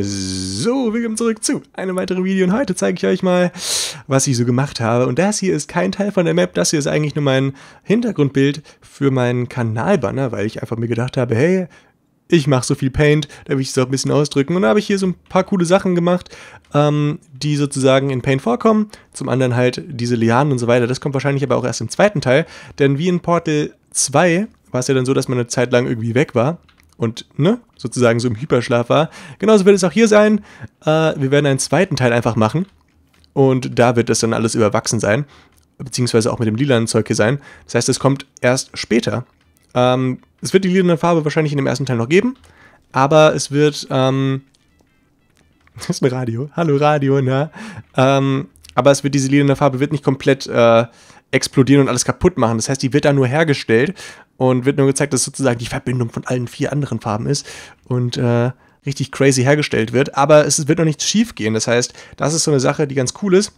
So, willkommen zurück zu einem weiteren Video und heute zeige ich euch mal, was ich so gemacht habe. Und das hier ist kein Teil von der Map, das hier ist eigentlich nur mein Hintergrundbild für meinen Kanalbanner, weil ich einfach mir gedacht habe, hey, ich mache so viel Paint, da will ich es auch ein bisschen ausdrücken. Und da habe ich hier so ein paar coole Sachen gemacht, ähm, die sozusagen in Paint vorkommen. Zum anderen halt diese Lianen und so weiter. Das kommt wahrscheinlich aber auch erst im zweiten Teil, denn wie in Portal 2 war es ja dann so, dass man eine Zeit lang irgendwie weg war und ne, sozusagen so im Hyperschlaf war. Genauso wird es auch hier sein. Äh, wir werden einen zweiten Teil einfach machen. Und da wird das dann alles überwachsen sein. Beziehungsweise auch mit dem lilanen Zeug hier sein. Das heißt, es kommt erst später. Ähm, es wird die lilane Farbe wahrscheinlich in dem ersten Teil noch geben. Aber es wird. Ähm, das ist ein Radio. Hallo Radio, na? Ähm, aber es wird diese lilane Farbe wird nicht komplett äh, explodieren und alles kaputt machen. Das heißt, die wird da nur hergestellt und wird nur gezeigt, dass sozusagen die Verbindung von allen vier anderen Farben ist und äh, richtig crazy hergestellt wird. Aber es wird noch nichts schief gehen. Das heißt, das ist so eine Sache, die ganz cool ist.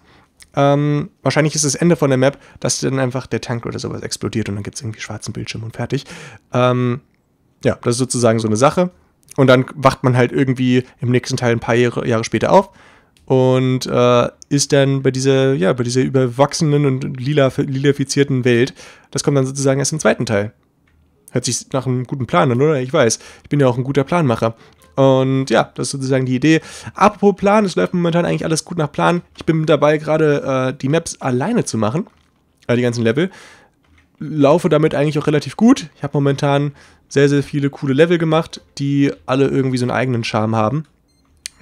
Ähm, wahrscheinlich ist das Ende von der Map, dass dann einfach der Tank oder sowas explodiert und dann gibt es irgendwie schwarzen Bildschirm und fertig. Ähm, ja, das ist sozusagen so eine Sache. Und dann wacht man halt irgendwie im nächsten Teil ein paar Jahre, Jahre später auf und äh, ist dann bei dieser, ja, bei dieser überwachsenen und lila, lilafizierten Welt, das kommt dann sozusagen erst im zweiten Teil. Hört sich nach einem guten Plan an, oder? Ich weiß. Ich bin ja auch ein guter Planmacher. Und ja, das ist sozusagen die Idee. Apropos Plan, es läuft momentan eigentlich alles gut nach Plan. Ich bin dabei, gerade äh, die Maps alleine zu machen. Äh, die ganzen Level. Laufe damit eigentlich auch relativ gut. Ich habe momentan sehr, sehr viele coole Level gemacht, die alle irgendwie so einen eigenen Charme haben.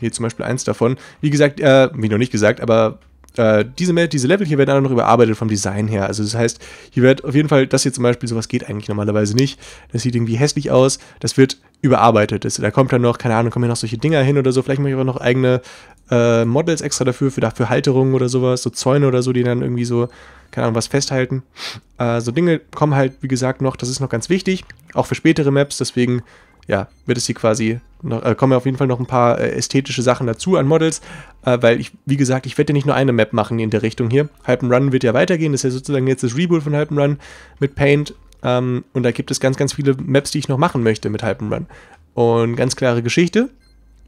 Hier zum Beispiel eins davon. Wie gesagt, äh, wie noch nicht gesagt, aber äh, diese, diese Level hier werden auch noch überarbeitet vom Design her. Also das heißt, hier wird auf jeden Fall, das hier zum Beispiel, sowas geht eigentlich normalerweise nicht. Das sieht irgendwie hässlich aus. Das wird überarbeitet. Das, da kommt dann noch, keine Ahnung, kommen hier noch solche Dinger hin oder so. Vielleicht mache ich aber noch eigene äh, Models extra dafür, für, für Halterungen oder sowas, so Zäune oder so, die dann irgendwie so, keine Ahnung, was festhalten. Äh, so Dinge kommen halt, wie gesagt, noch. Das ist noch ganz wichtig, auch für spätere Maps. Deswegen, ja, wird es hier quasi noch, äh, kommen ja auf jeden Fall noch ein paar äh, ästhetische Sachen dazu an Models, äh, weil ich, wie gesagt, ich werde ja nicht nur eine Map machen in der Richtung hier. Halpen Run wird ja weitergehen, das ist ja sozusagen jetzt das Reboot von Halpen Run mit Paint. Ähm, und da gibt es ganz, ganz viele Maps, die ich noch machen möchte mit Halpen Run. Und ganz klare Geschichte,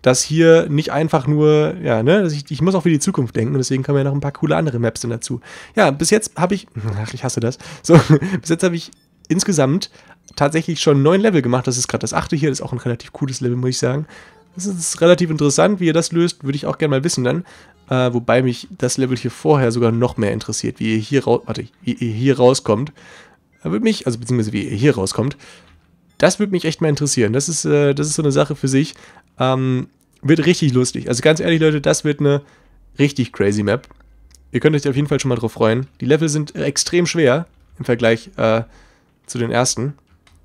dass hier nicht einfach nur, ja, ne, ich, ich, muss auch für die Zukunft denken, deswegen kommen ja noch ein paar coole andere Maps dann dazu. Ja, bis jetzt habe ich, ach, ich hasse das, so, bis jetzt habe ich insgesamt tatsächlich schon neun Level gemacht. Das ist gerade das achte hier. Das ist auch ein relativ cooles Level, muss ich sagen. Das ist relativ interessant. Wie ihr das löst, würde ich auch gerne mal wissen dann. Äh, wobei mich das Level hier vorher sogar noch mehr interessiert, wie ihr hier, raus warte, wie ihr hier rauskommt. Würde mich, also beziehungsweise wie ihr hier rauskommt. Das würde mich echt mal interessieren. Das ist, äh, das ist so eine Sache für sich. Ähm, wird richtig lustig. Also ganz ehrlich, Leute, das wird eine richtig crazy Map. Ihr könnt euch auf jeden Fall schon mal drauf freuen. Die Level sind extrem schwer im Vergleich äh, zu den ersten.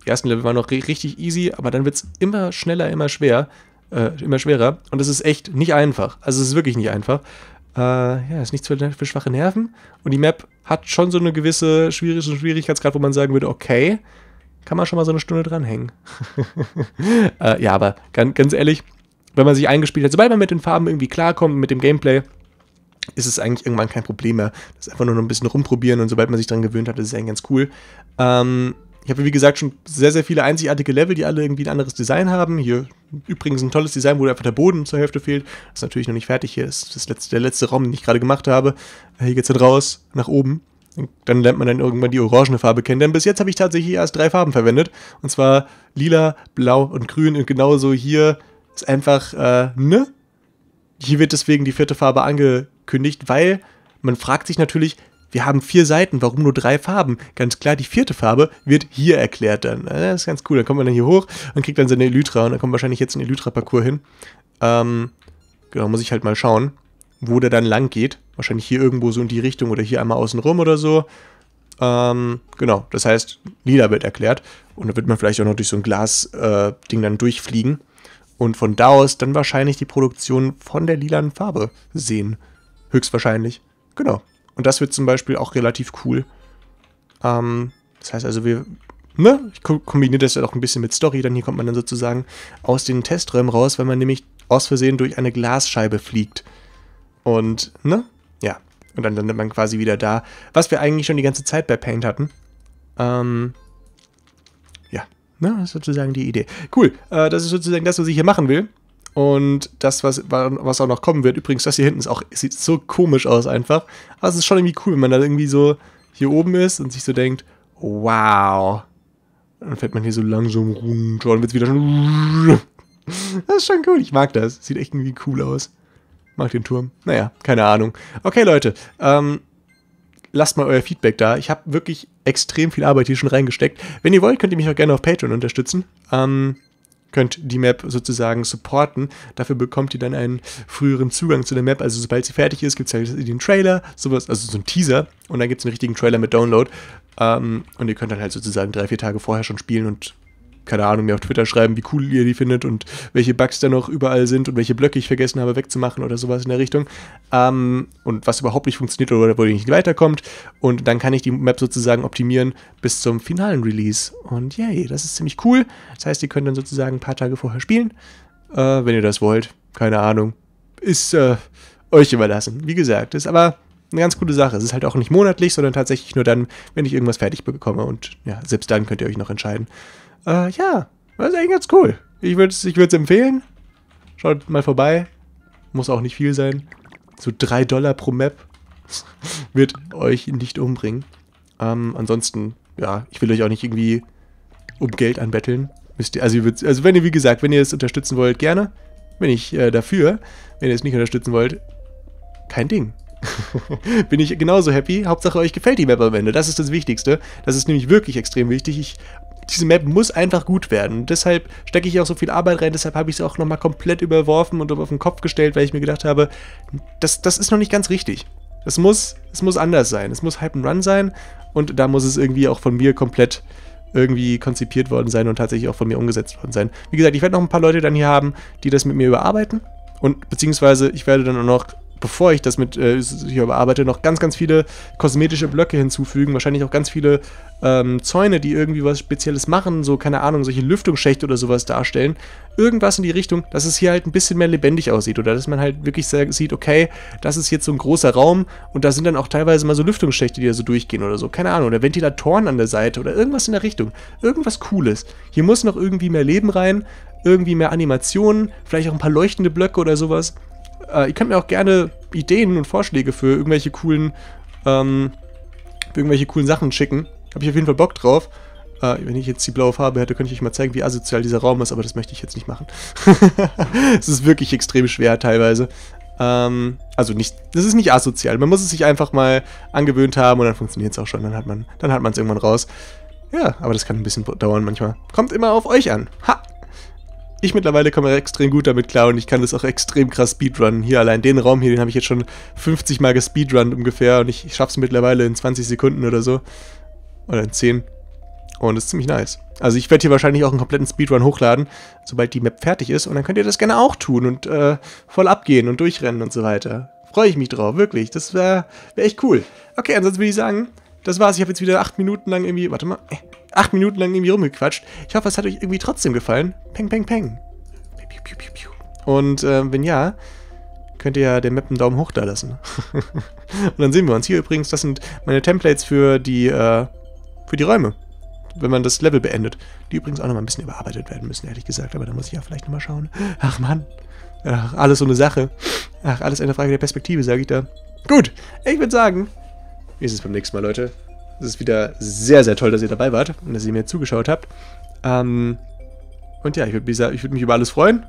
Die ersten Level waren noch richtig easy, aber dann wird es immer schneller, immer schwer, äh, immer schwerer. Und es ist echt nicht einfach. Also es ist wirklich nicht einfach. Äh, ja, ist nichts für, für, schwache Nerven. Und die Map hat schon so eine gewisse schwierige Schwierigkeitsgrad, wo man sagen würde, okay, kann man schon mal so eine Stunde dranhängen. äh, ja, aber ganz, ganz ehrlich, wenn man sich eingespielt hat, sobald man mit den Farben irgendwie klarkommt, mit dem Gameplay, ist es eigentlich irgendwann kein Problem mehr. Das ist einfach nur noch ein bisschen rumprobieren und sobald man sich dran gewöhnt hat, ist es eigentlich ganz cool. Ähm, ich habe, wie gesagt, schon sehr, sehr viele einzigartige Level, die alle irgendwie ein anderes Design haben. Hier übrigens ein tolles Design, wo einfach der Boden zur Hälfte fehlt. Das ist natürlich noch nicht fertig hier. Das ist das letzte, der letzte Raum, den ich gerade gemacht habe. Hier geht es dann raus, nach oben. Dann lernt man dann irgendwann die orangene Farbe kennen. Denn bis jetzt habe ich tatsächlich erst drei Farben verwendet. Und zwar lila, blau und grün. Und genauso hier ist einfach, äh, ne? Hier wird deswegen die vierte Farbe ange angekündigt, weil man fragt sich natürlich, wir haben vier Seiten, warum nur drei Farben? Ganz klar, die vierte Farbe wird hier erklärt dann. Das ist ganz cool. Dann kommt man dann hier hoch und kriegt dann seine Elytra und dann kommt wahrscheinlich jetzt ein Elytra-Parcours hin. Ähm, genau, muss ich halt mal schauen, wo der dann lang geht. Wahrscheinlich hier irgendwo so in die Richtung oder hier einmal außen rum oder so. Ähm, genau, das heißt, lila wird erklärt. Und da wird man vielleicht auch noch durch so ein Glas-Ding äh, dann durchfliegen. Und von da aus dann wahrscheinlich die Produktion von der lilanen Farbe sehen. Höchstwahrscheinlich. Genau. Und das wird zum Beispiel auch relativ cool. Ähm, das heißt also, wir, ne, ich kombiniere das ja auch ein bisschen mit Story, dann hier kommt man dann sozusagen aus den Testräumen raus, wenn man nämlich aus Versehen durch eine Glasscheibe fliegt. Und, ne, ja. Und dann landet man quasi wieder da, was wir eigentlich schon die ganze Zeit bei Paint hatten. Ähm, ja, ne, das ist sozusagen die Idee. Cool, äh, das ist sozusagen das, was ich hier machen will. Und das, was, was auch noch kommen wird, übrigens, das hier hinten ist auch, sieht so komisch aus einfach. Aber es ist schon irgendwie cool, wenn man da irgendwie so hier oben ist und sich so denkt, wow. Und dann fährt man hier so langsam runter und wird wieder schon. Das ist schon cool, ich mag das. Sieht echt irgendwie cool aus. Mag den Turm. Naja, keine Ahnung. Okay, Leute, ähm, lasst mal euer Feedback da. Ich habe wirklich extrem viel Arbeit hier schon reingesteckt. Wenn ihr wollt, könnt ihr mich auch gerne auf Patreon unterstützen. Ähm, könnt die Map sozusagen supporten. Dafür bekommt ihr dann einen früheren Zugang zu der Map. Also sobald sie fertig ist, gibt es halt den Trailer, sowas, also so einen Teaser und dann gibt es einen richtigen Trailer mit Download. Ähm, und ihr könnt dann halt sozusagen drei, vier Tage vorher schon spielen und keine Ahnung, mir auf Twitter schreiben, wie cool ihr die findet und welche Bugs da noch überall sind und welche Blöcke ich vergessen habe wegzumachen oder sowas in der Richtung. Ähm, und was überhaupt nicht funktioniert oder wo ihr nicht weiterkommt. Und dann kann ich die Map sozusagen optimieren bis zum finalen Release. Und yay, das ist ziemlich cool. Das heißt, ihr könnt dann sozusagen ein paar Tage vorher spielen, äh, wenn ihr das wollt. Keine Ahnung. Ist äh, euch überlassen. Wie gesagt, ist aber eine ganz coole Sache. Es ist halt auch nicht monatlich, sondern tatsächlich nur dann, wenn ich irgendwas fertig bekomme. Und ja, selbst dann könnt ihr euch noch entscheiden, äh, ja, das ist eigentlich ganz cool. Ich würde es ich empfehlen. Schaut mal vorbei. Muss auch nicht viel sein. So 3 Dollar pro Map wird euch nicht umbringen. Ähm, ansonsten, ja, ich will euch auch nicht irgendwie um Geld anbetteln. Müsst ihr, also, also wenn ihr, wie gesagt, wenn ihr es unterstützen wollt, gerne. Bin ich äh, dafür. Wenn ihr es nicht unterstützen wollt, kein Ding. bin ich genauso happy. Hauptsache euch gefällt die Map am Ende. Das ist das Wichtigste. Das ist nämlich wirklich extrem wichtig. Ich diese Map muss einfach gut werden. deshalb stecke ich auch so viel Arbeit rein, deshalb habe ich sie auch nochmal komplett überworfen und auf den Kopf gestellt, weil ich mir gedacht habe, das, das ist noch nicht ganz richtig. Es muss, es muss anders sein. Es muss Hype and Run sein und da muss es irgendwie auch von mir komplett irgendwie konzipiert worden sein und tatsächlich auch von mir umgesetzt worden sein. Wie gesagt, ich werde noch ein paar Leute dann hier haben, die das mit mir überarbeiten und beziehungsweise ich werde dann auch noch bevor ich das mit äh, hier bearbeite, noch ganz, ganz viele kosmetische Blöcke hinzufügen. Wahrscheinlich auch ganz viele ähm, Zäune, die irgendwie was Spezielles machen. So, keine Ahnung, solche Lüftungsschächte oder sowas darstellen. Irgendwas in die Richtung, dass es hier halt ein bisschen mehr lebendig aussieht. Oder dass man halt wirklich sieht, okay, das ist jetzt so ein großer Raum. Und da sind dann auch teilweise mal so Lüftungsschächte, die da so durchgehen oder so. Keine Ahnung. Oder Ventilatoren an der Seite oder irgendwas in der Richtung. Irgendwas Cooles. Hier muss noch irgendwie mehr Leben rein. Irgendwie mehr Animationen. Vielleicht auch ein paar leuchtende Blöcke oder sowas. Äh, ihr könnt mir auch gerne Ideen und Vorschläge für irgendwelche coolen, ähm, für irgendwelche coolen Sachen schicken. Habe ich auf jeden Fall Bock drauf. Äh, wenn ich jetzt die blaue Farbe hätte, könnte ich euch mal zeigen, wie asozial dieser Raum ist, aber das möchte ich jetzt nicht machen. es ist wirklich extrem schwer teilweise. Ähm, also nicht, das ist nicht asozial. Man muss es sich einfach mal angewöhnt haben und dann funktioniert es auch schon. Dann hat man, dann hat man es irgendwann raus. Ja, aber das kann ein bisschen dauern manchmal. Kommt immer auf euch an. Ha! ich mittlerweile komme extrem gut damit klar und ich kann das auch extrem krass speedrunnen. Hier allein den Raum hier, den habe ich jetzt schon 50 Mal gespeedrunnt ungefähr und ich, ich schaffe es mittlerweile in 20 Sekunden oder so. Oder in 10. Und das ist ziemlich nice. Also ich werde hier wahrscheinlich auch einen kompletten Speedrun hochladen, sobald die Map fertig ist. Und dann könnt ihr das gerne auch tun und äh, voll abgehen und durchrennen und so weiter. Freue ich mich drauf, wirklich. Das wäre wär echt cool. Okay, ansonsten würde ich sagen, das war's. Ich habe jetzt wieder acht Minuten lang irgendwie, warte mal, äh, acht Minuten lang irgendwie rumgequatscht. Ich hoffe, es hat euch irgendwie trotzdem gefallen. Peng, peng, peng. Und äh, wenn ja, könnt ihr ja der Map einen Daumen hoch da lassen. Und dann sehen wir uns. Hier übrigens, das sind meine Templates für die, äh, für die Räume. Wenn man das Level beendet. Die übrigens auch nochmal ein bisschen überarbeitet werden müssen, ehrlich gesagt. Aber da muss ich ja vielleicht nochmal schauen. Ach Mann. Ach, alles so eine Sache. Ach, alles eine Frage der Perspektive, sage ich da. Gut, ich würde sagen, wie ist es beim nächsten Mal, Leute? Es ist wieder sehr, sehr toll, dass ihr dabei wart und dass ihr mir zugeschaut habt. Ähm, und ja, ich würde würd mich über alles freuen.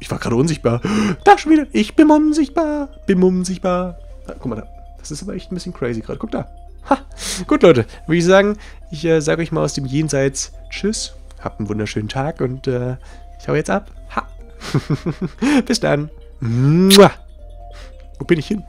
Ich war gerade unsichtbar. Da schon wieder. Ich bin unsichtbar. Bin unsichtbar. Na, ah, guck mal da. Das ist aber echt ein bisschen crazy gerade. Guck da. Ha. Gut, Leute. Würde ich sagen, ich äh, sage euch mal aus dem Jenseits Tschüss. Habt einen wunderschönen Tag und äh, ich hau jetzt ab. Ha. Bis dann. Mua. Wo bin ich hin?